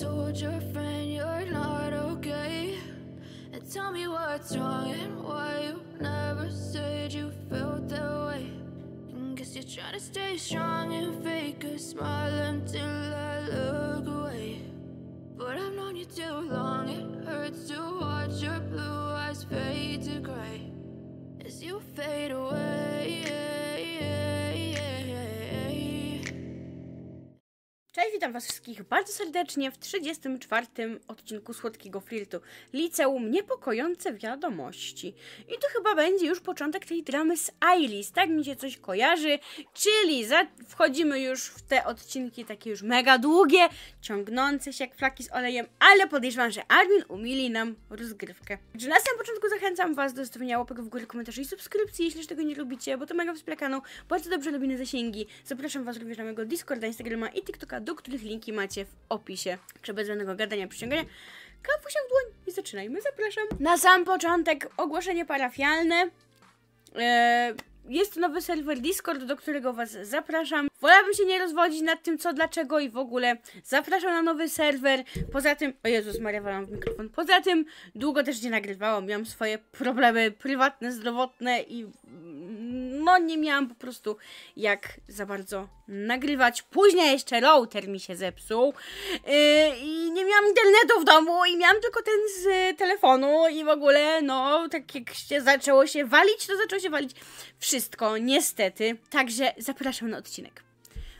told your friend you're not okay And tell me what's wrong and why you never said you felt that way and guess you're trying to stay strong and fake a smile until I look away But I've known you too long, it hurts to watch your blue eyes fade to gray As you fade away Cześć, witam Was wszystkich bardzo serdecznie w 34 odcinku Słodkiego Flirtu. Liceum Niepokojące Wiadomości. I to chyba będzie już początek tej dramy z Ailis. tak mi się coś kojarzy. Czyli wchodzimy już w te odcinki takie już mega długie, ciągnące się jak flaki z olejem, ale podejrzewam, że admin umili nam rozgrywkę. Także na samym początku zachęcam Was do zostawienia łapek w górę, komentarzy i subskrypcji, jeśli tego nie lubicie, bo to mega wspiera kanał, bardzo dobrze lubimy zasięgi. Zapraszam Was również na mojego Discorda, Instagrama i TikToka do do których linki macie w opisie. Czy bez żadnego gadania, przyciągania, kawusia w dłoń i zaczynajmy, zapraszam. Na sam początek ogłoszenie parafialne. E, jest nowy serwer Discord, do którego Was zapraszam. Wolałabym się nie rozwodzić nad tym, co, dlaczego i w ogóle. Zapraszam na nowy serwer. Poza tym, o Jezus Maria, walam w mikrofon. Poza tym, długo też nie nagrywałam. Miałam swoje problemy prywatne, zdrowotne i no nie miałam po prostu jak za bardzo nagrywać. Później jeszcze router mi się zepsuł yy, i nie miałam internetu w domu i miałam tylko ten z y, telefonu i w ogóle, no, tak jak się zaczęło się walić, to zaczęło się walić wszystko, niestety. Także zapraszam na odcinek.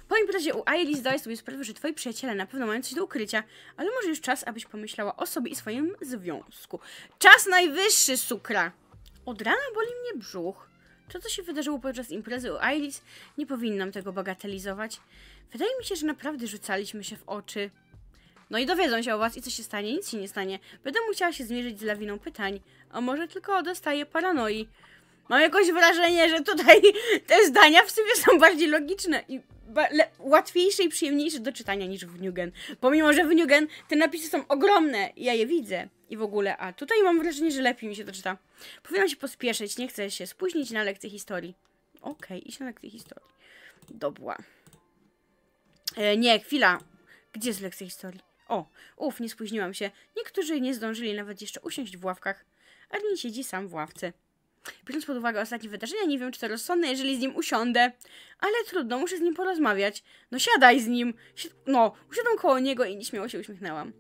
Po imprezie u Ailee zdaję sobie sprawę, że twoi przyjaciele na pewno mają coś do ukrycia, ale może już czas, abyś pomyślała o sobie i swoim związku. Czas najwyższy, sukra! Od rana boli mnie brzuch. To, co się wydarzyło podczas imprezy u Ailis, nie powinnam tego bagatelizować. Wydaje mi się, że naprawdę rzucaliśmy się w oczy. No i dowiedzą się o was i co się stanie? Nic się nie stanie. Będę musiała się zmierzyć z lawiną pytań. A może tylko dostaję paranoi. Mam jakoś wrażenie, że tutaj te zdania w sobie są bardziej logiczne i łatwiejsze i przyjemniejsze do czytania niż w Nugen. Pomimo, że w Nugen te napisy są ogromne, ja je widzę i w ogóle, a tutaj mam wrażenie, że lepiej mi się to czyta. Powinnam się pospieszyć, nie chcę się spóźnić na lekcję historii. Okej, okay, iść na lekcję historii. Dobła. E, nie, chwila. Gdzie jest lekcja historii? O, uf, nie spóźniłam się. Niektórzy nie zdążyli nawet jeszcze usiąść w ławkach. Armin siedzi sam w ławce. Biorąc pod uwagę ostatnie wydarzenia, nie wiem, czy to rozsądne, jeżeli z nim usiądę. Ale trudno, muszę z nim porozmawiać. No siadaj z nim. Si no, usiadłam koło niego i nieśmiało się uśmiechnęłam.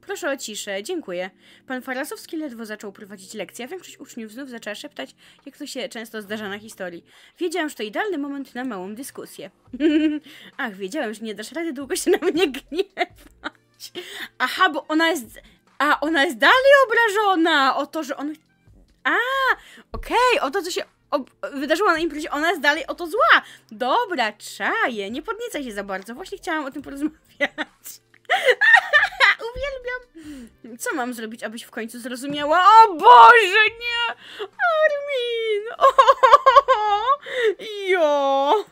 Proszę o ciszę, dziękuję. Pan Farasowski ledwo zaczął prowadzić lekcję, a większość uczniów znów zaczęła szeptać, jak to się często zdarza na historii. Wiedziałam, że to idealny moment na małą dyskusję. Ach, wiedziałam, że nie dasz rady długo się na mnie gniewać. Aha, bo ona jest... A, ona jest dalej obrażona o to, że on a, okej, okay, o to co się wydarzyło na imprezie, ona jest dalej o to zła. Dobra, czaję, nie podniecaj się za bardzo, właśnie chciałam o tym porozmawiać. Uwielbiam. Co mam zrobić, abyś w końcu zrozumiała? O Boże, nie! Armin! O, jo!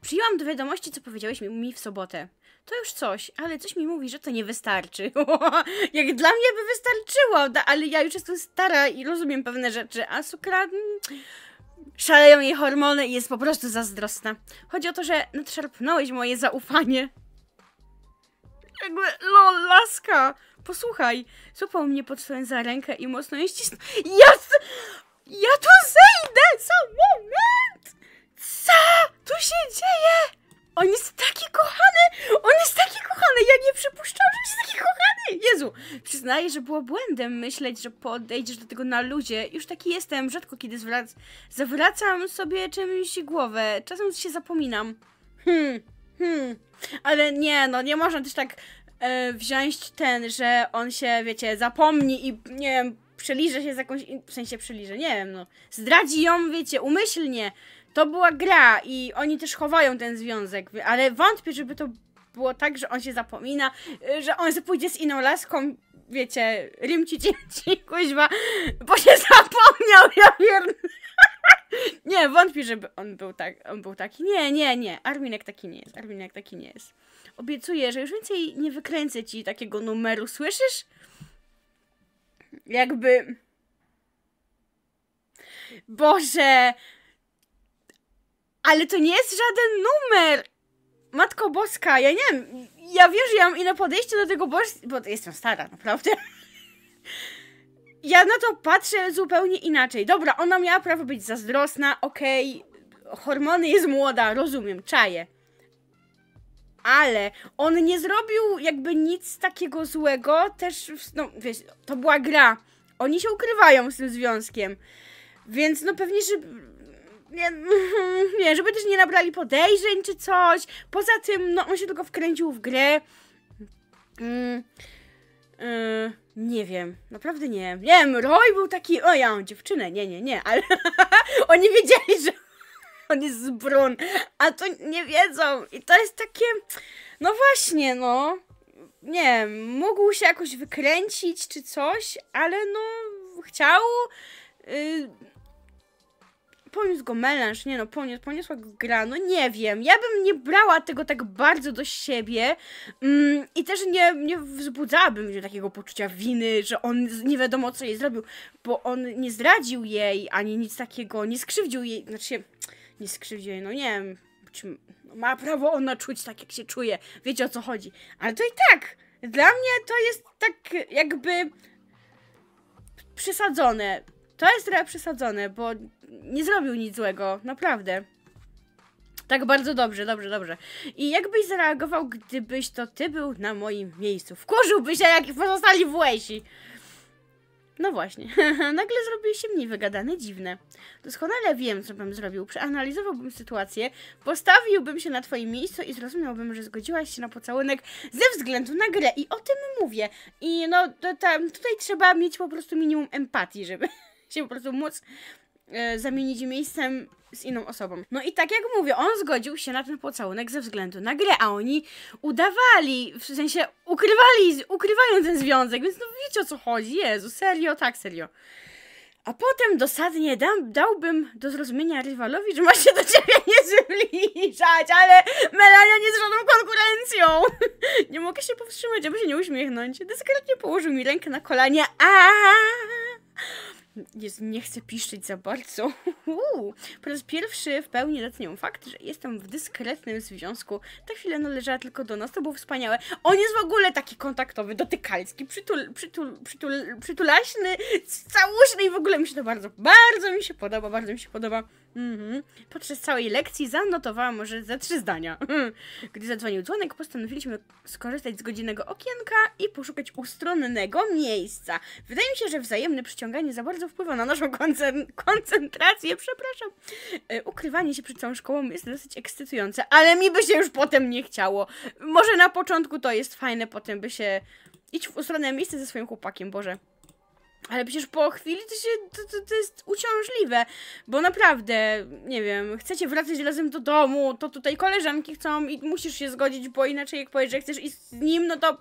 Przyjęłam do wiadomości, co powiedziałeś mi w sobotę to już coś, ale coś mi mówi, że to nie wystarczy. Jak dla mnie by wystarczyło, ale ja już jestem stara i rozumiem pewne rzeczy, a Sukra... Mm, szaleją jej hormony i jest po prostu zazdrosna. Chodzi o to, że nadszarpnąłeś moje zaufanie. Jakby, lol, no, laska! Posłuchaj, złapał mnie pod stołem za rękę i mocno ją ścisnął. Ja, ja tu zejdę! Co? moment! Co tu się dzieje? On jest taki kochany! On jest taki kochany! Ja nie przypuszczam, że jest taki kochany! Jezu! Przyznaję, że było błędem myśleć, że podejdziesz do tego na ludzie. Już taki jestem, rzadko kiedy zwrac zawracam sobie czymś głowę. Czasem się zapominam. Hmm, hmm. Ale nie, no nie można też tak e, wziąć ten, że on się, wiecie, zapomni i nie wiem, przeliże się z jakąś, w sensie przeliże, nie wiem, no. Zdradzi ją, wiecie, umyślnie to była gra i oni też chowają ten związek, ale wątpię, żeby to było tak, że on się zapomina, że on pójdzie z inną laską, wiecie, rimci ci kuźwa, bo się zapomniał, ja wierzę. nie, wątpię, żeby on był, tak, on był taki. Nie, nie, nie, Arminek taki nie jest, Arminek taki nie jest. Obiecuję, że już więcej nie wykręcę ci takiego numeru, słyszysz? Jakby... Boże, ale to nie jest żaden numer! Matko Boska, ja nie wiem. Ja wiem, że ja mam inne podejście do tego, bo, bo jestem stara, naprawdę. Ja na to patrzę zupełnie inaczej. Dobra, ona miała prawo być zazdrosna, okej. Okay. Hormony jest młoda, rozumiem, czaję. Ale on nie zrobił jakby nic takiego złego, też, no wiesz, to była gra. Oni się ukrywają z tym związkiem. Więc no pewnie, że nie, nie, żeby też nie nabrali podejrzeń czy coś. Poza tym, no on się tylko wkręcił w grę. Mm, y, nie wiem, naprawdę nie. Nie wiem, Roy był taki, o ja mam dziewczynę, nie, nie, nie, ale oni wiedzieli, że on jest z Brun, a to nie wiedzą. I to jest takie, no właśnie, no. Nie, mógł się jakoś wykręcić czy coś, ale no chciał. Yy, poniósł go melanż, nie no, poniósł, poniosła go gra, no nie wiem. Ja bym nie brała tego tak bardzo do siebie mm, i też nie, nie wzbudzałabym się takiego poczucia winy, że on nie wiadomo co jej zrobił, bo on nie zdradził jej, ani nic takiego, nie skrzywdził jej, znaczy nie skrzywdził jej, no nie wiem, ma prawo ona czuć tak jak się czuje, wiecie o co chodzi. Ale to i tak, dla mnie to jest tak jakby przesadzone to jest trochę przesadzone, bo nie zrobił nic złego, naprawdę. Tak, bardzo dobrze, dobrze, dobrze. I jakbyś zareagował, gdybyś to ty był na moim miejscu? Wkurzyłbyś się, jak pozostali w No właśnie, nagle zrobił się mniej wygadane, dziwne. Doskonale wiem, co bym zrobił. Przeanalizowałbym sytuację, postawiłbym się na twoim miejscu i zrozumiałbym, że zgodziłaś się na pocałunek ze względu na grę. I o tym mówię. I no, to, tam, tutaj trzeba mieć po prostu minimum empatii, żeby... po prostu móc e, zamienić miejscem z inną osobą. No i tak jak mówię, on zgodził się na ten pocałunek ze względu na grę, a oni udawali, w sensie ukrywali, ukrywają ten związek, więc no wiecie o co chodzi, Jezu, serio, tak serio. A potem dosadnie dam, dałbym do zrozumienia rywalowi, że ma się do ciebie nie zbliżać, ale Melania nie jest żadną konkurencją. nie mogę się powstrzymać, aby się nie uśmiechnąć. Dyskretnie położył mi rękę na kolanie. A jest, nie chcę piszczeć za bardzo. Uuu, po raz pierwszy w pełni doceniam fakt, że jestem w dyskretnym związku. Ta chwila należała tylko do nas, to było wspaniałe. On jest w ogóle taki kontaktowy, dotykalski, przytul, przytul, przytul, przytulaśny, całuśny i w ogóle mi się to bardzo, bardzo mi się podoba, bardzo mi się podoba. Mhm. Podczas całej lekcji zanotowałam może ze trzy zdania. Mhm. Gdy zadzwonił dzwonek, postanowiliśmy skorzystać z godzinnego okienka i poszukać ustronnego miejsca. Wydaje mi się, że wzajemne przyciąganie za bardzo wpływa na naszą koncentrację. Przepraszam. E, ukrywanie się przed całą szkołą jest dosyć ekscytujące, ale mi by się już potem nie chciało. Może na początku to jest fajne, potem by się... Idź w ustronne miejsce ze swoim chłopakiem, Boże. Ale przecież po chwili to się, to, to, to, jest uciążliwe, bo naprawdę, nie wiem, chcecie wracać razem do domu, to tutaj koleżanki chcą i musisz się zgodzić, bo inaczej jak powiesz, że chcesz iść z nim, no to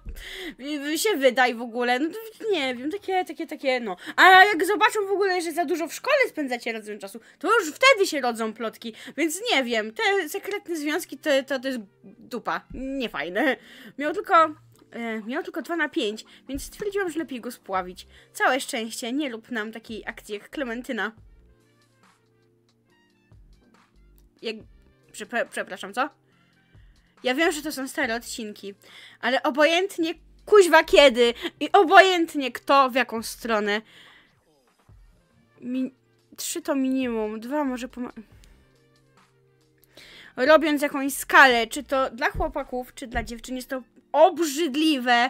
y, się wydaj w ogóle, no to nie wiem, takie, takie, takie, no. A jak zobaczą w ogóle, że za dużo w szkole spędzacie razem czasu, to już wtedy się rodzą plotki, więc nie wiem, te sekretne związki to, to, to jest dupa, niefajne. Miał tylko E, miał tylko 2 na 5, więc stwierdziłam, że lepiej go spławić. Całe szczęście, nie lub nam takiej akcji jak Klementyna. Jak... Przepra przepraszam, co? Ja wiem, że to są stare odcinki, ale obojętnie kuźwa kiedy i obojętnie kto, w jaką stronę. Mi... Trzy to minimum, dwa może pomaga robiąc jakąś skalę, czy to dla chłopaków, czy dla dziewczyn, jest to obrzydliwe,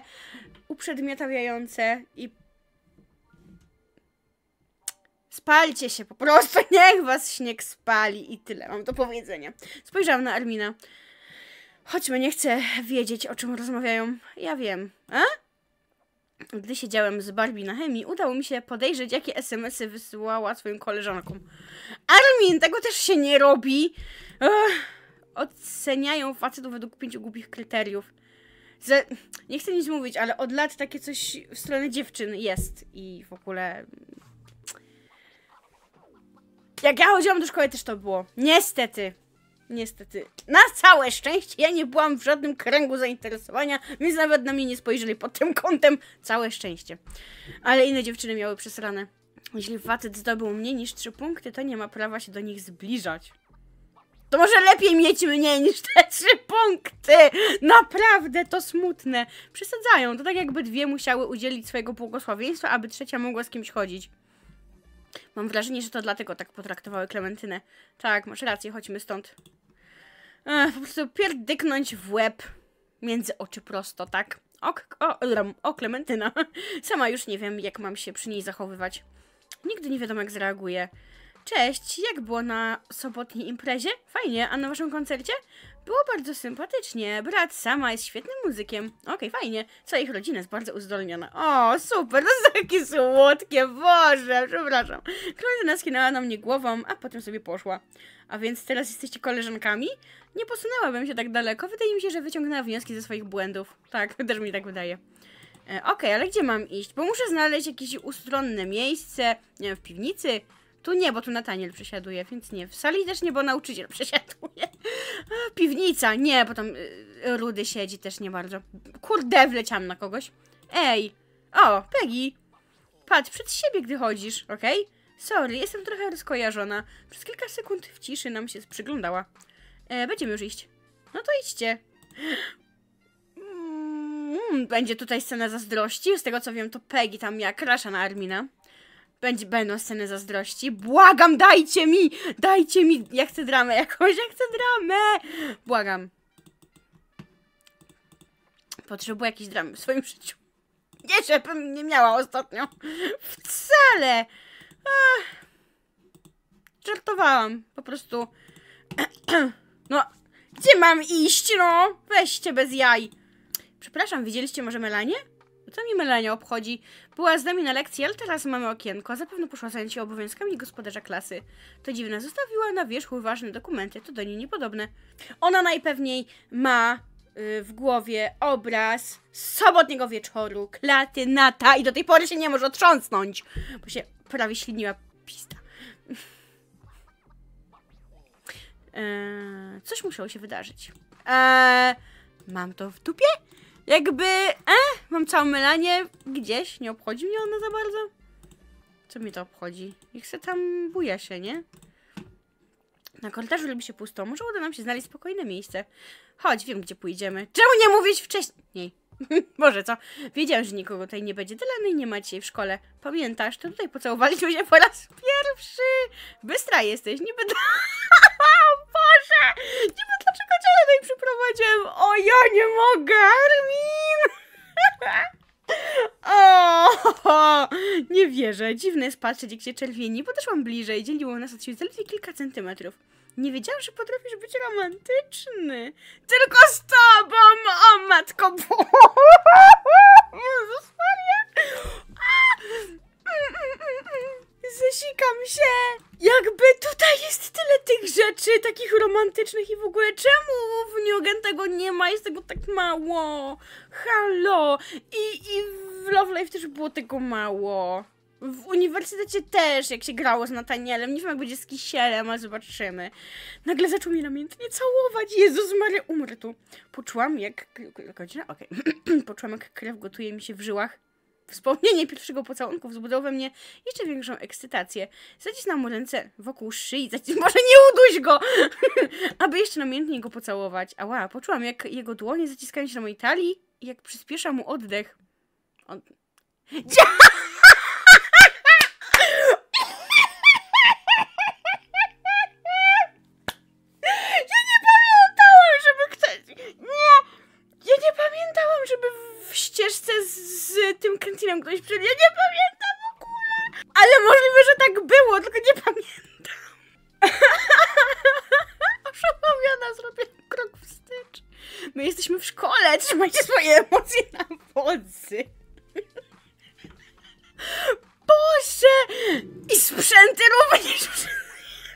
uprzedmiotawiające i spalcie się po prostu, niech was śnieg spali i tyle mam do powiedzenia. Spojrzałam na Armina. Chodźmy, nie chcę wiedzieć, o czym rozmawiają. Ja wiem. A? Gdy siedziałem z Barbie na chemii, udało mi się podejrzeć, jakie SMS-y wysyłała swoim koleżankom. Armin, tego też się nie robi! Ech. Oceniają facetów według pięciu głupich kryteriów. Ze, nie chcę nic mówić, ale od lat takie coś w stronę dziewczyn jest i w ogóle... Jak ja chodziłam do szkoły też to było. Niestety. Niestety. Na całe szczęście ja nie byłam w żadnym kręgu zainteresowania, więc nawet na mnie nie spojrzeli pod tym kątem. Całe szczęście. Ale inne dziewczyny miały przesrane. Jeśli facet zdobył mniej niż trzy punkty, to nie ma prawa się do nich zbliżać. To może lepiej mieć mniej niż te trzy punkty. Naprawdę to smutne. Przesadzają. To tak jakby dwie musiały udzielić swojego błogosławieństwa, aby trzecia mogła z kimś chodzić. Mam wrażenie, że to dlatego tak potraktowały Klementynę. Tak, masz rację, chodźmy stąd. Ech, po prostu pierdyknąć w łeb. Między oczy prosto, tak? O, o, o, Klementyna. Sama już nie wiem, jak mam się przy niej zachowywać. Nigdy nie wiadomo, jak zareaguje. Cześć, jak było na sobotniej imprezie? Fajnie, a na waszym koncercie? Było bardzo sympatycznie. Brat sama jest świetnym muzykiem. Okej, okay, fajnie. Cała ich rodzina jest bardzo uzdolniona. O, super, to jest takie słodkie, Boże, przepraszam. Klementyna skinęła na mnie głową, a potem sobie poszła. A więc teraz jesteście koleżankami? Nie posunęłabym się tak daleko. Wydaje mi się, że wyciągnęła wnioski ze swoich błędów. Tak, też mi tak wydaje. E, Okej, okay, ale gdzie mam iść? Bo muszę znaleźć jakieś ustronne miejsce, nie wiem, w piwnicy, tu nie, bo tu Nataniel przesiaduje, więc nie. W sali też nie, bo nauczyciel przesiaduje. A, piwnica, nie, bo tam y, Rudy siedzi też nie bardzo. Kurde, wleciałam na kogoś. Ej! O, Peggy! Patrz przed siebie, gdy chodzisz, okej? Okay? Sorry, jestem trochę rozkojarzona. Przez kilka sekund w ciszy nam się przyglądała. E, będziemy już iść. No to idźcie. Mm, mm, będzie tutaj scena zazdrości. Z tego co wiem, to Peggy tam jak rasza na Armina będzie, będą sceny zazdrości. Błagam, dajcie mi! Dajcie mi! Ja chcę dramę jakąś, ja chcę dramę! Błagam. Potrzebuję jakiejś dramy w swoim życiu. Nie, żebym nie miała ostatnio. Wcale! Ach. Żartowałam, po prostu. No, gdzie mam iść, no? Weźcie bez jaj. Przepraszam, widzieliście może Melanie? Co mi Melania obchodzi? Była z nami na lekcji, ale teraz mamy okienko. Zapewne poszła zająć się obowiązkami gospodarza klasy. To dziwne, zostawiła na wierzchu ważne dokumenty, to do niej niepodobne. Ona najpewniej ma yy, w głowie obraz z sobotniego wieczoru, klaty, nata i do tej pory się nie może otrząsnąć, bo się prawie śliniła pista. Eee, coś musiało się wydarzyć. Eee, mam to w dupie? Jakby, e, mam całą mylanie gdzieś, nie obchodzi mnie ona za bardzo. Co mi to obchodzi? Niech se tam buja się, nie? Na korytarzu lubi się pusto, może uda nam się znaleźć spokojne miejsce. Chodź, wiem gdzie pójdziemy. Czemu nie mówić wcześniej? Może co? Wiedziałem, że nikogo tutaj nie będzie. Dylanej nie ma dzisiaj w szkole. Pamiętasz, to tutaj pocałowaliśmy się po raz pierwszy. Bystra jesteś, niby... Boże! Nie wiem dlaczego cię tutaj przyprowadziłem. O, ja nie mogę, Armin! O, nie wierzę. Dziwne jest patrzeć, jak się czerwieni, Podeszłam też bliżej. Dzieliło nas od siebie zaledwie kilka centymetrów. Nie wiedziałam, że potrafisz być romantyczny. Tylko z tobą, o matko Jezus Maria! Zesikam się! Jakby tutaj jest tyle tych rzeczy, takich romantycznych i w ogóle czemu w Niogen tego nie ma? Jest tego tak mało! Halo! I, i w Love Life też było tego mało. W uniwersytecie też, jak się grało z Natanielem. Nie wiem, jak będzie z Kisielem, ale zobaczymy. Nagle zaczął mnie namiętnie całować. Jezus Maria, umrę tu. Poczułam, jak... Godzina? Okej. Okay. Poczułam, jak krew gotuje mi się w żyłach. Wspomnienie pierwszego pocałunku wzbudziło we mnie jeszcze większą ekscytację. Zacisnął mu ręce wokół szyi, zacis... może nie uduś go, aby jeszcze namiętniej go pocałować. Ała, poczułam jak jego dłonie zaciskają się na mojej talii i jak przyspiesza mu oddech. On... Dzia! ktoś przed... Ja nie pamiętam w ogóle! Ale możliwe, że tak było, tylko nie pamiętam. Przepowiada, zrobię krok wstecz. My jesteśmy w szkole, trzymajcie swoje emocje na wodzy. Boże! I sprzęty również...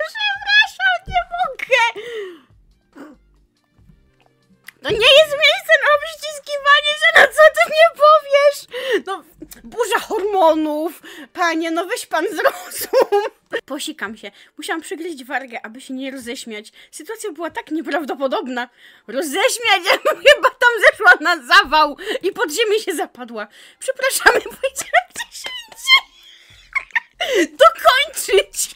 Przepraszam, nie mogę! To nie Panie, no weź pan zrozum. Posikam się. Musiałam przygryźć wargę, aby się nie roześmiać. Sytuacja była tak nieprawdopodobna. Roześmiać? Ja chyba tam zeszła na zawał i pod ziemię się zapadła. Przepraszamy, powiedziałam, gdzie się Dokończyć.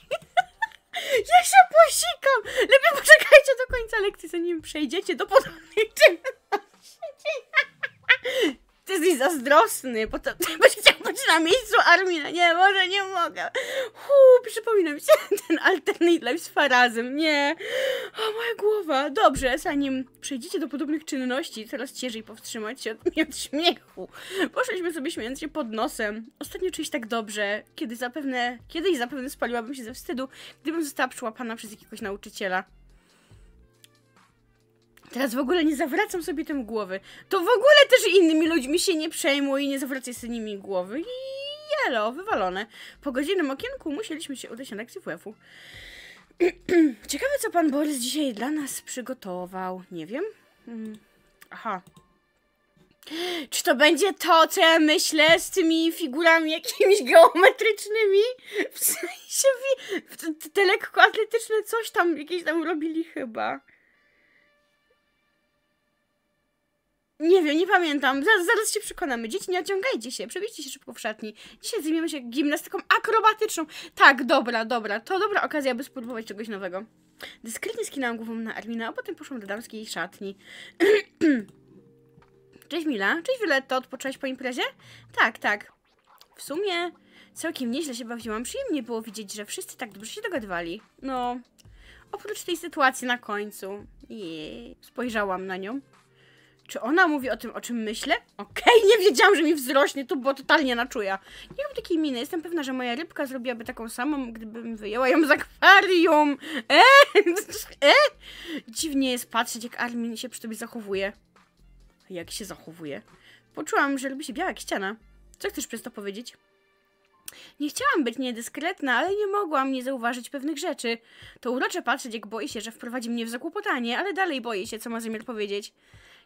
Ja się posikam. Lepiej poczekajcie do końca lekcji, zanim przejdziecie do podobnej czynności ty i zazdrosny, bo to ty byś chciał być na miejscu Armina. No nie, może nie mogę. Huu, przypomina mi się ten alternate life z Farazem. Nie. O, moja głowa. Dobrze, zanim przejdziecie do podobnych czynności, coraz ciężej powstrzymać się od, od śmiechu. Poszliśmy sobie śmiejąc się pod nosem. Ostatnio czuję się tak dobrze, kiedy zapewne, kiedyś zapewne spaliłabym się ze wstydu, gdybym została przyłapana przez jakiegoś nauczyciela. Teraz w ogóle nie zawracam sobie tym głowy. To w ogóle też innymi ludźmi się nie przejmuję i nie zawracaj sobie nimi głowy. I jelo, wywalone. Po godzinnym okienku musieliśmy się udać na lekcję WF-u. Ciekawe, co pan Borys dzisiaj dla nas przygotował. Nie wiem. Mm. Aha. Czy to będzie to, co ja myślę z tymi figurami jakimiś geometrycznymi? W sensie, te lekkoatletyczne coś tam, jakieś tam robili chyba. Nie wiem, nie pamiętam. Zaraz, zaraz się przekonamy. Dzieci, nie ociągajcie się. Przebierzcie się szybko w szatni. Dzisiaj zajmiemy się gimnastyką akrobatyczną. Tak, dobra, dobra. To dobra okazja, by spróbować czegoś nowego. Dyskretnie skinęłam głową na Armina, a potem poszłam do damskiej szatni. Cześć Mila. Cześć to Odpocząłeś po imprezie? Tak, tak. W sumie całkiem nieźle się bawiłam. Przyjemnie było widzieć, że wszyscy tak dobrze się dogadywali. No... Oprócz tej sytuacji na końcu. Jej. Spojrzałam na nią. Czy ona mówi o tym, o czym myślę? Okej, okay, nie wiedziałam, że mi wzrośnie, tu, bo totalnie naczuję. Nie mam takiej miny, jestem pewna, że moja rybka zrobiłaby taką samą, gdybym wyjęła ją z akwarium. Eee, eee. Dziwnie jest patrzeć, jak Armin się przy tobie zachowuje. Jak się zachowuje? Poczułam, że lubi się biała jak ściana. Co chcesz przez to powiedzieć? Nie chciałam być niedyskretna, ale nie mogłam nie zauważyć pewnych rzeczy. To urocze patrzeć, jak boi się, że wprowadzi mnie w zakłopotanie, ale dalej boję się, co ma zamiar powiedzieć.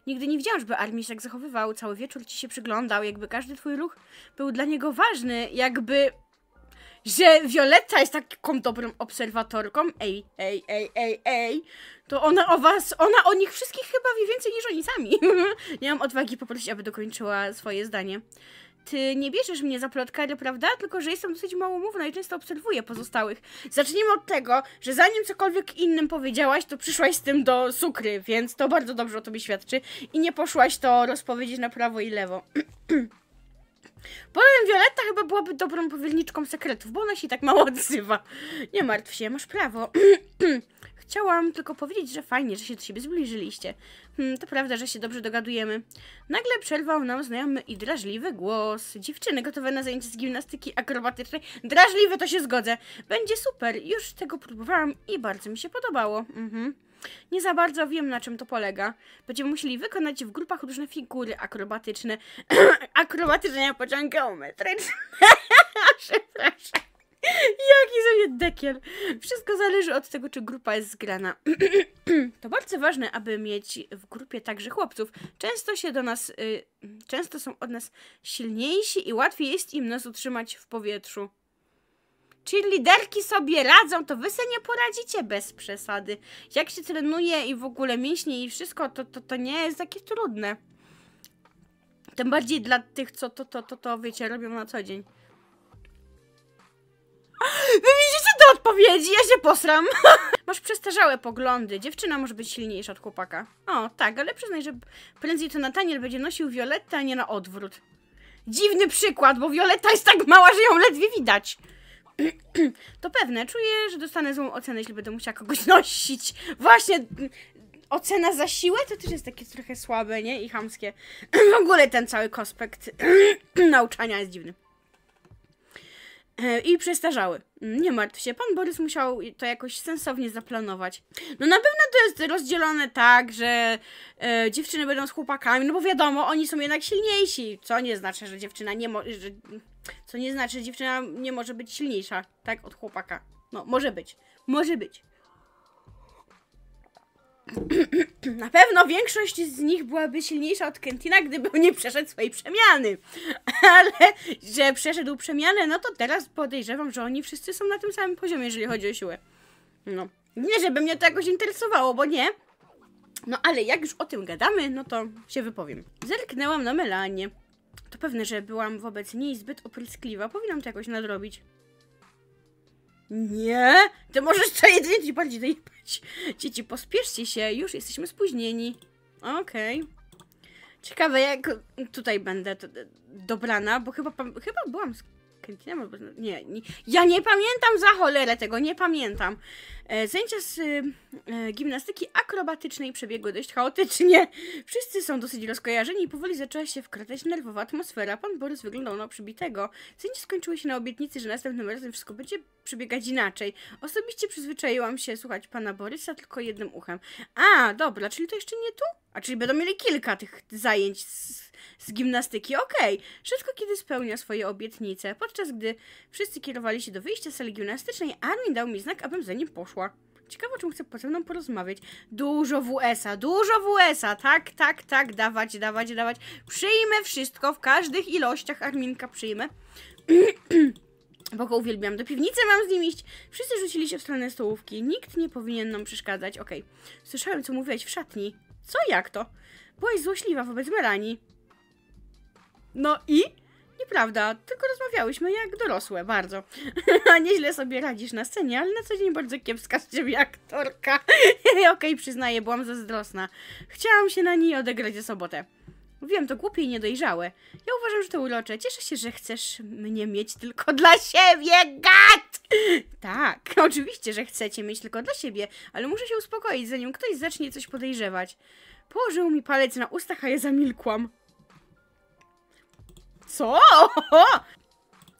Nigdy nie widziałam, żeby Armis tak zachowywał. Cały wieczór ci się przyglądał, jakby każdy twój ruch był dla niego ważny. Jakby... Że Violetta jest taką dobrą obserwatorką. Ej, ej, ej, ej, ej. To ona o was, ona o nich wszystkich chyba wie więcej niż oni sami. nie mam odwagi poprosić, aby dokończyła swoje zdanie ty nie bierzesz mnie za plotkarę, prawda? Tylko, że jestem dosyć małomówna i często obserwuję pozostałych. Zacznijmy od tego, że zanim cokolwiek innym powiedziałaś, to przyszłaś z tym do sukry, więc to bardzo dobrze o tobie świadczy i nie poszłaś to rozpowiedzieć na prawo i lewo. Powiem, Violetta chyba byłaby dobrą powierniczką sekretów, bo ona się tak mało odzywa. Nie martw się, masz prawo. Chciałam tylko powiedzieć, że fajnie, że się do siebie zbliżyliście. Hmm, to prawda, że się dobrze dogadujemy. Nagle przerwał nam znajomy i drażliwy głos. Dziewczyny gotowe na zajęcie z gimnastyki akrobatycznej. Drażliwe to się zgodzę. Będzie super. Już tego próbowałam i bardzo mi się podobało. Mhm. Nie za bardzo wiem, na czym to polega. Będziemy musieli wykonać w grupach różne figury akrobatyczne. akrobatyczne, ja począłem geometryczne. Przepraszam. Jaki sobie dekiel. Wszystko zależy od tego, czy grupa jest zgrana. to bardzo ważne, aby mieć w grupie także chłopców. Często się do nas, y, często są od nas silniejsi i łatwiej jest im nas utrzymać w powietrzu. Czy liderki sobie radzą, to wy se nie poradzicie bez przesady. Jak się trenuje i w ogóle mięśnie i wszystko, to, to, to nie jest takie trudne. Tym bardziej dla tych, co to, to, to, to wiecie, robią na co dzień. Wy widzicie te odpowiedzi? Ja się posram. Masz przestarzałe poglądy. Dziewczyna może być silniejsza od chłopaka. O, tak, ale przyznaj, że prędzej to Nataniel będzie nosił Violetę, a nie na odwrót. Dziwny przykład, bo Violeta jest tak mała, że ją ledwie widać. to pewne, czuję, że dostanę złą ocenę, jeśli będę musiała kogoś nosić. Właśnie, ocena za siłę to też jest takie trochę słabe, nie? I chamskie. w ogóle ten cały kospekt nauczania jest dziwny. E, i przestarzały. Nie martw się, pan Borys musiał to jakoś sensownie zaplanować. No na pewno to jest rozdzielone tak, że e, dziewczyny będą z chłopakami, no bo wiadomo, oni są jednak silniejsi, co nie znaczy, że dziewczyna nie może... Co nie znaczy, że dziewczyna nie może być silniejsza, tak, od chłopaka. No, może być. Może być. Na pewno większość z nich byłaby silniejsza od Kentina, gdyby nie przeszedł swojej przemiany. Ale że przeszedł przemianę, no to teraz podejrzewam, że oni wszyscy są na tym samym poziomie, jeżeli chodzi o siłę. No. Nie, żeby mnie to jakoś interesowało, bo nie. No ale jak już o tym gadamy, no to się wypowiem. Zerknęłam na Melanie. To pewne, że byłam wobec niej zbyt opryskliwa. Powinnam to jakoś nadrobić. Nie? Ty możesz co dzieci bardziej dojebać. Dzieci, pospieszcie się, już jesteśmy spóźnieni. Okej. Okay. Ciekawe, jak tutaj będę dobrana, bo chyba, chyba byłam nie, nie, ja nie pamiętam za cholerę tego, nie pamiętam. E, zajęcia z e, gimnastyki akrobatycznej przebiegły dość chaotycznie. Wszyscy są dosyć rozkojarzeni i powoli zaczęła się wkradać nerwowa atmosfera. Pan Borys wyglądał na przybitego. Zajęcia skończyły się na obietnicy, że następnym razem wszystko będzie przebiegać inaczej. Osobiście przyzwyczaiłam się słuchać pana Borysa tylko jednym uchem. A, dobra, czyli to jeszcze nie tu? A czyli będą mieli kilka tych zajęć z z gimnastyki. Okej, okay. kiedy spełnia swoje obietnice. Podczas gdy wszyscy kierowali się do wyjścia z sali gimnastycznej, Armin dał mi znak, abym za nim poszła. Ciekawe, o czym chcę ze mną porozmawiać. Dużo WS-a, dużo WS-a, tak, tak, tak, dawać, dawać, dawać. Przyjmę wszystko, w każdych ilościach Arminka przyjmę. Bo go uwielbiam. Do piwnicy mam z nim iść. Wszyscy rzucili się w stronę stołówki. Nikt nie powinien nam przeszkadzać. Okej. Okay. Słyszałem, co mówiłaś w szatni. Co, jak to? Byłaś złośliwa wobec Melanii. No i? Nieprawda, tylko rozmawiałyśmy jak dorosłe, bardzo. A nieźle sobie radzisz na scenie, ale na co dzień bardzo kiepska z ciebie aktorka. Okej, okay, przyznaję, byłam zazdrosna. Chciałam się na niej odegrać za sobotę. Wiem, to głupie i niedojrzałe. Ja uważam, że to urocze. Cieszę się, że chcesz mnie mieć tylko dla siebie, gat! Tak, oczywiście, że chcecie mieć tylko dla siebie, ale muszę się uspokoić, zanim ktoś zacznie coś podejrzewać. Położył mi palec na ustach, a ja zamilkłam. Co?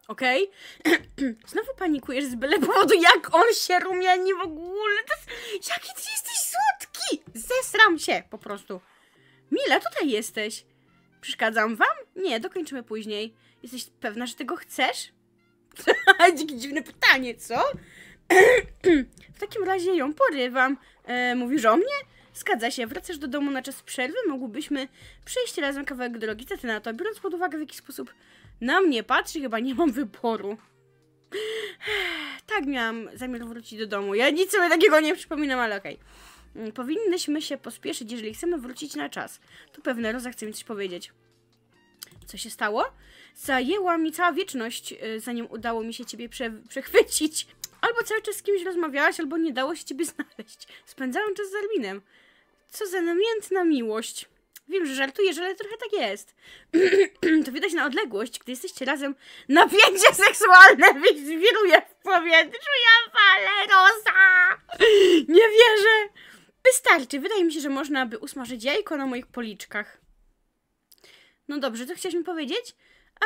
Okej. Okay. Znowu panikujesz z byle powodu, jak on się rumieni w ogóle. Jest... Jaki ty jesteś słodki! Zesram się po prostu. Mila, tutaj jesteś. Przeszkadzam wam? Nie, dokończymy później. Jesteś pewna, że tego chcesz? Dzikie dziwne pytanie, co? w takim razie ją porywam. E, mówisz o mnie? Zgadza się, wracasz do domu na czas przerwy, mogłybyśmy przejść razem kawałek drogi, co ty na to? Biorąc pod uwagę w jaki sposób na mnie patrzy, chyba nie mam wyboru. tak miałam zamiar wrócić do domu. Ja nic sobie takiego nie przypominam, ale okej. Okay. Mm, Powinnyśmy się pospieszyć, jeżeli chcemy wrócić na czas. Tu pewne Roza chce mi coś powiedzieć. Co się stało? Zajęła mi cała wieczność, y, zanim udało mi się ciebie prze przechwycić. Albo cały czas z kimś rozmawiałaś, albo nie dało się ciebie znaleźć. Spędzałam czas z Arminem. Co za namiętna miłość. Wiem, że żartujesz, ale trochę tak jest. to widać na odległość, gdy jesteście razem. Napięcie seksualne wiruje w powietrzu. Ja palę rosa! Nie wierzę! Wystarczy. Wydaje mi się, że można by usmażyć jajko na moich policzkach. No dobrze, to chciałaś mi powiedzieć?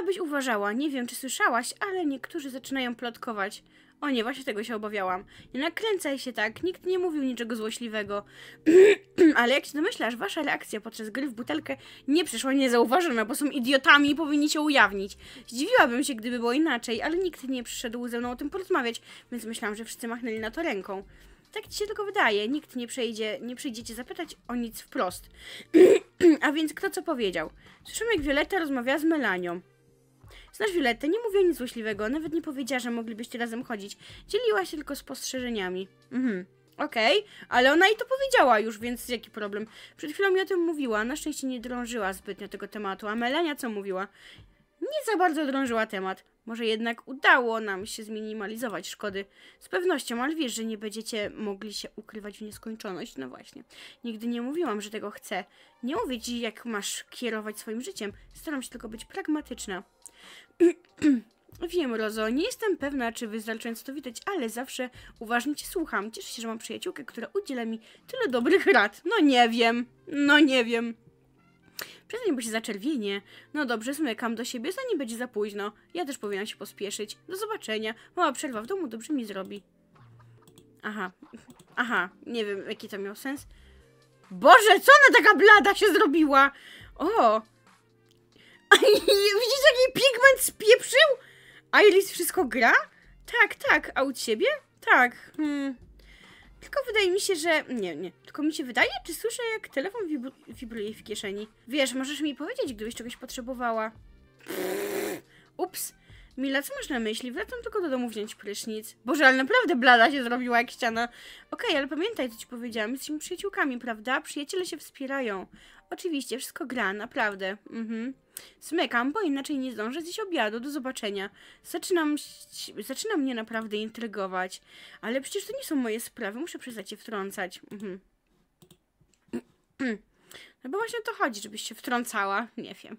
Abyś uważała. Nie wiem, czy słyszałaś, ale niektórzy zaczynają plotkować. O nie, właśnie tego się obawiałam. Nie nakręcaj się tak, nikt nie mówił niczego złośliwego. Ale jak się domyślasz, wasza reakcja podczas gry w butelkę nie przyszła niezauważona, bo są idiotami i powinni się ujawnić. Zdziwiłabym się, gdyby było inaczej, ale nikt nie przyszedł ze mną o tym porozmawiać, więc myślałam, że wszyscy machnęli na to ręką. Tak ci się tylko wydaje, nikt nie, przejdzie, nie przyjdzie cię zapytać o nic wprost. A więc kto co powiedział? Słyszymy, jak Violetta rozmawiała z Melanią. Znasz Violetę, nie mówiła nic złośliwego, nawet nie powiedziała, że moglibyście razem chodzić. Dzieliła się tylko spostrzeżeniami. Mhm. Okej, okay, ale ona i to powiedziała już, więc jaki problem? Przed chwilą mi o tym mówiła, na szczęście nie drążyła zbytnio tego tematu, a Melania co mówiła? Nie za bardzo drążyła temat. Może jednak udało nam się zminimalizować szkody. Z pewnością, ale wiesz, że nie będziecie mogli się ukrywać w nieskończoność. No właśnie. Nigdy nie mówiłam, że tego chcę. Nie mówię ci, jak masz kierować swoim życiem. Staram się tylko być pragmatyczna. Wiem, Rozo, nie jestem pewna, czy wystarczająco to widać, ale zawsze uważnie cię słucham. Cieszę się, że mam przyjaciółkę, która udziela mi tyle dobrych rad. No nie wiem, no nie wiem. Przez bo się zaczerwienie. No dobrze, zmykam do siebie, zanim będzie za późno. Ja też powinnam się pospieszyć. Do zobaczenia. Mała przerwa w domu dobrze mi zrobi. Aha, aha, nie wiem, jaki to miał sens. Boże, co ona taka blada się zrobiła? O, Widzisz, jaki pigment spieprzył? A Elis wszystko gra? Tak, tak. A u ciebie? Tak. Hmm. Tylko wydaje mi się, że... Nie, nie. Tylko mi się wydaje, czy słyszę, jak telefon wibru... wibruje w kieszeni. Wiesz, możesz mi powiedzieć, gdybyś czegoś potrzebowała. Ups. Mila, co masz na myśli? Wracam tylko do domu wziąć prysznic. Boże, ale naprawdę blada się zrobiła jak ściana. Okej, okay, ale pamiętaj, co ci powiedziałam. Jesteśmy przyjaciółkami, prawda? Przyjaciele się wspierają. Oczywiście, wszystko gra, naprawdę. Mhm. Smykam, bo inaczej nie zdążę zjeść obiadu. Do zobaczenia. Zaczynam, zaczyna mnie naprawdę intrygować. Ale przecież to nie są moje sprawy. Muszę przestać się wtrącać. Mhm. No bo właśnie o to chodzi, żebyś się wtrącała. Nie wiem.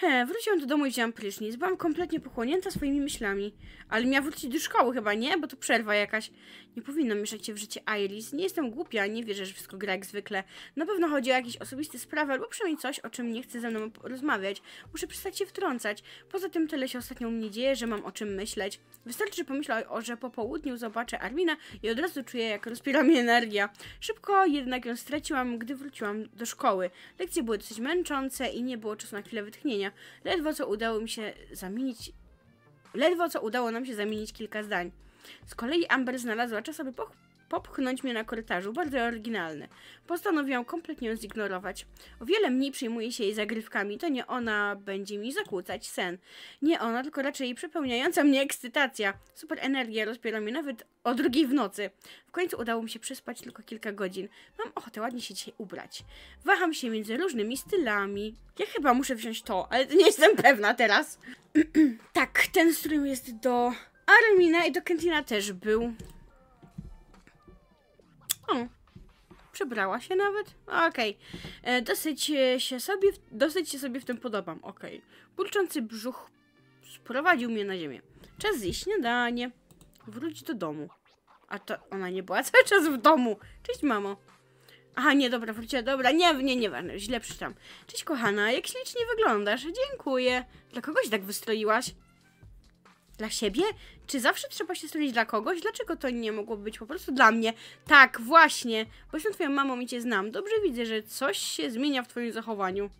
He, wróciłam do domu i wziąłam prysznic. Byłam kompletnie pochłonięta swoimi myślami. Ale miała wrócić do szkoły chyba, nie? Bo to przerwa jakaś. Nie powinno mieszać się w życie Iris. Nie jestem głupia, nie wierzę, że wszystko gra jak zwykle. Na pewno chodzi o jakieś osobiste sprawy, albo przynajmniej coś, o czym nie chce ze mną rozmawiać. Muszę przestać się wtrącać. Poza tym tyle się ostatnio u mnie dzieje, że mam o czym myśleć. Wystarczy, że pomyślę o, że po południu zobaczę Armina i od razu czuję, jak rozpiera mnie energia. Szybko jednak ją straciłam, gdy wróciłam do szkoły. Lekcje były dosyć męczące i nie było czasu na chwilę wytchnienia. Ledwo co udało mi się zamienić... Ledwo co udało nam się zamienić kilka zdań. Z kolei Amber znalazła czas, aby pochłonąć popchnąć mnie na korytarzu, bardzo oryginalny. Postanowiłam kompletnie ją zignorować. O wiele mniej przyjmuję się jej zagrywkami, to nie ona będzie mi zakłócać sen. Nie ona, tylko raczej przepełniająca mnie ekscytacja. Super energia rozpiera mnie nawet o drugiej w nocy. W końcu udało mi się przespać tylko kilka godzin. Mam ochotę ładnie się dzisiaj ubrać. Waham się między różnymi stylami. Ja chyba muszę wziąć to, ale nie jestem pewna teraz. tak, ten strój jest do Armina i do Kentina też był. O, przebrała się nawet? Okej, okay. E, dosyć e, się sobie, dosyć się sobie w tym podobam, okej. Okay. Burczący brzuch sprowadził mnie na ziemię. Czas zjeść śniadanie, Wróć do domu. A to ona nie była cały czas w domu. Cześć, mamo. Aha, nie, dobra, wróciła, dobra, nie, nie, nieważne, źle przeczytam. Cześć, kochana, jak ślicznie wyglądasz, dziękuję. Dla kogoś tak wystroiłaś? Dla siebie? Czy zawsze trzeba się zrobić dla kogoś? Dlaczego to nie mogło być po prostu dla mnie? Tak, właśnie, bo jestem twoją mamą i cię znam. Dobrze widzę, że coś się zmienia w twoim zachowaniu.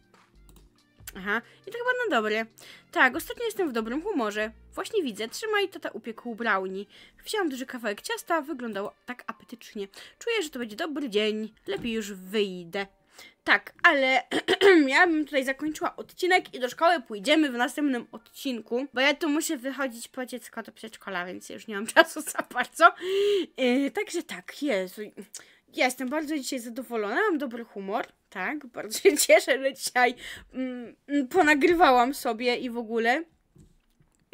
Aha, i to tak chyba na dobre. Tak, ostatnio jestem w dobrym humorze. Właśnie widzę, trzymaj tata upiekł brownie. Wziąłam duży kawałek ciasta, wyglądało tak apetycznie. Czuję, że to będzie dobry dzień. Lepiej już wyjdę. Tak, ale ja bym tutaj zakończyła odcinek i do szkoły pójdziemy w następnym odcinku, bo ja tu muszę wychodzić po dziecko do przedszkola, więc już nie mam czasu za bardzo. Yy, także tak, Jezu. Ja jestem bardzo dzisiaj zadowolona, mam dobry humor, tak, bardzo się cieszę, że dzisiaj mm, ponagrywałam sobie i w ogóle,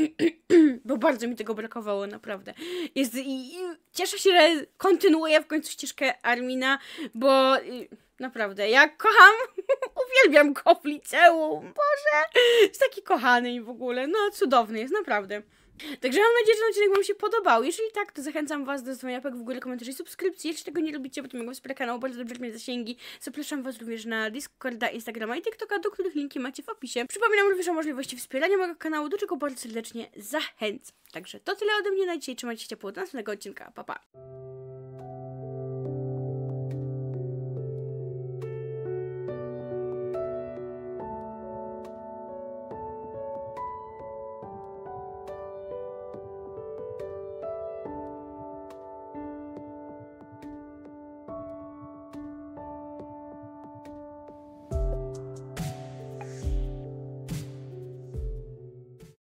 bo bardzo mi tego brakowało, naprawdę. Jest, i, i cieszę się, że kontynuuję w końcu ścieżkę Armina, bo... Y, Naprawdę, ja kocham, uwielbiam go w liceum. Boże, jest taki kochany i w ogóle, no cudowny jest, naprawdę. Także mam nadzieję, że ten odcinek Wam się podobał. Jeżeli tak, to zachęcam Was do zostawienia łapek w górę, komentarzy i subskrypcji. Jeśli tego nie lubicie, bo to mogą wspierać kanał, bardzo dobrze mnie zasięgi. Zapraszam Was również na Discorda, Instagrama i TikToka, do których linki macie w opisie. Przypominam również o możliwości wspierania mojego kanału, do czego bardzo serdecznie zachęcam. Także to tyle ode mnie na dzisiaj. Trzymajcie się ciepło do następnego odcinka. Pa, pa!